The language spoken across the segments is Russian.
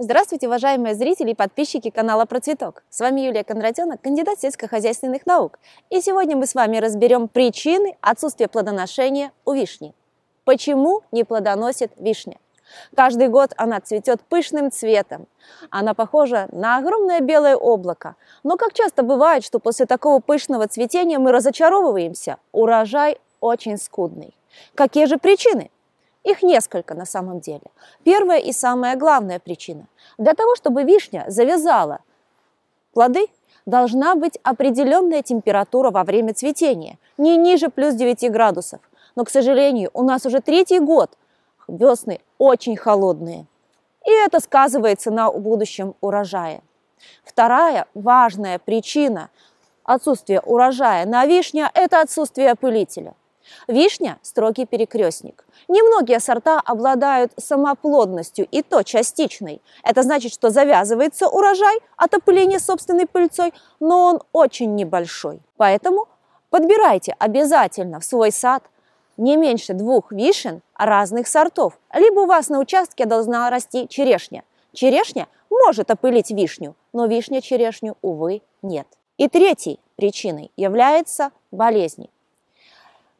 Здравствуйте, уважаемые зрители и подписчики канала Процветок. С вами Юлия Кондратенок, кандидат сельскохозяйственных наук. И сегодня мы с вами разберем причины отсутствия плодоношения у вишни. Почему не плодоносит вишня? Каждый год она цветет пышным цветом. Она похожа на огромное белое облако. Но как часто бывает, что после такого пышного цветения мы разочаровываемся, урожай очень скудный. Какие же причины? Их несколько на самом деле. Первая и самая главная причина. Для того, чтобы вишня завязала плоды, должна быть определенная температура во время цветения, не ниже плюс 9 градусов. Но, к сожалению, у нас уже третий год весны очень холодные. И это сказывается на будущем урожае. Вторая важная причина отсутствия урожая на вишне это отсутствие опылителя. Вишня – строгий перекрестник. Немногие сорта обладают самоплодностью, и то частичной. Это значит, что завязывается урожай от опыления собственной пыльцой, но он очень небольшой. Поэтому подбирайте обязательно в свой сад не меньше двух вишен разных сортов. Либо у вас на участке должна расти черешня. Черешня может опылить вишню, но вишня черешню, увы, нет. И третьей причиной является болезни.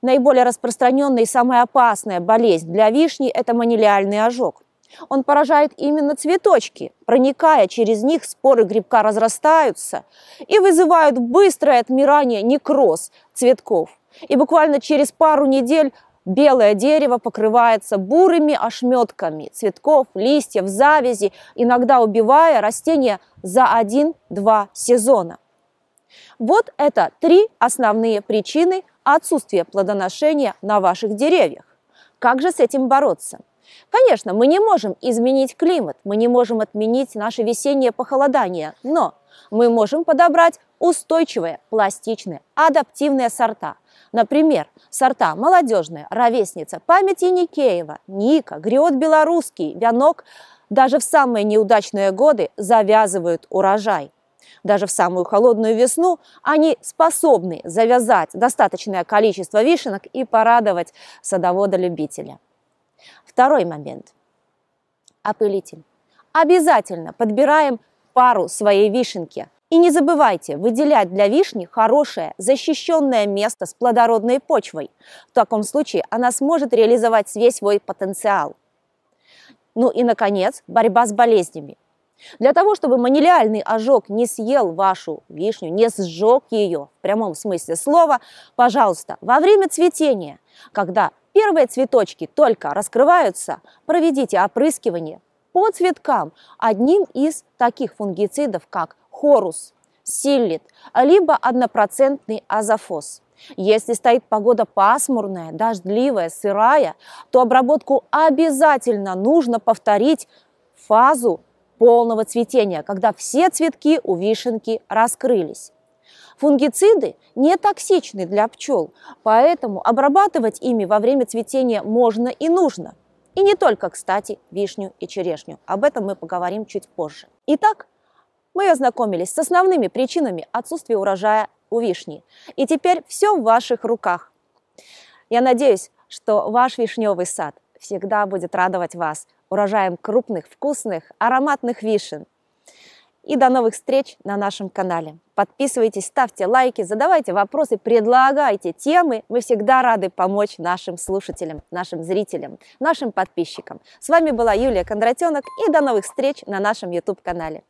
Наиболее распространенная и самая опасная болезнь для вишни – это манилиальный ожог. Он поражает именно цветочки. Проникая через них, споры грибка разрастаются и вызывают быстрое отмирание некроз цветков. И буквально через пару недель белое дерево покрывается бурыми ошметками цветков, листьев, завязи, иногда убивая растения за один два сезона. Вот это три основные причины – отсутствие плодоношения на ваших деревьях. Как же с этим бороться? Конечно, мы не можем изменить климат, мы не можем отменить наше весеннее похолодание, но мы можем подобрать устойчивые, пластичные, адаптивные сорта. Например, сорта «Молодежная», «Ровесница», «Память Никеева, «Ника», «Гриот Белорусский», «Вянок» даже в самые неудачные годы завязывают урожай. Даже в самую холодную весну они способны завязать достаточное количество вишенок и порадовать садовода-любителя. Второй момент. Опылитель. Обязательно подбираем пару своей вишенки. И не забывайте выделять для вишни хорошее, защищенное место с плодородной почвой. В таком случае она сможет реализовать весь свой потенциал. Ну и, наконец, борьба с болезнями. Для того, чтобы манилиальный ожог не съел вашу вишню, не сжег ее в прямом смысле слова, пожалуйста, во время цветения, когда первые цветочки только раскрываются, проведите опрыскивание по цветкам одним из таких фунгицидов, как хорус, силлит, либо однопроцентный азофос. Если стоит погода пасмурная, дождливая, сырая, то обработку обязательно нужно повторить фазу полного цветения, когда все цветки у вишенки раскрылись. Фунгициды не токсичны для пчел, поэтому обрабатывать ими во время цветения можно и нужно. И не только, кстати, вишню и черешню. Об этом мы поговорим чуть позже. Итак, мы ознакомились с основными причинами отсутствия урожая у вишни. И теперь все в ваших руках. Я надеюсь, что ваш вишневый сад всегда будет радовать вас урожаем крупных, вкусных, ароматных вишен. И до новых встреч на нашем канале. Подписывайтесь, ставьте лайки, задавайте вопросы, предлагайте темы. Мы всегда рады помочь нашим слушателям, нашим зрителям, нашим подписчикам. С вами была Юлия Кондратенок и до новых встреч на нашем YouTube-канале.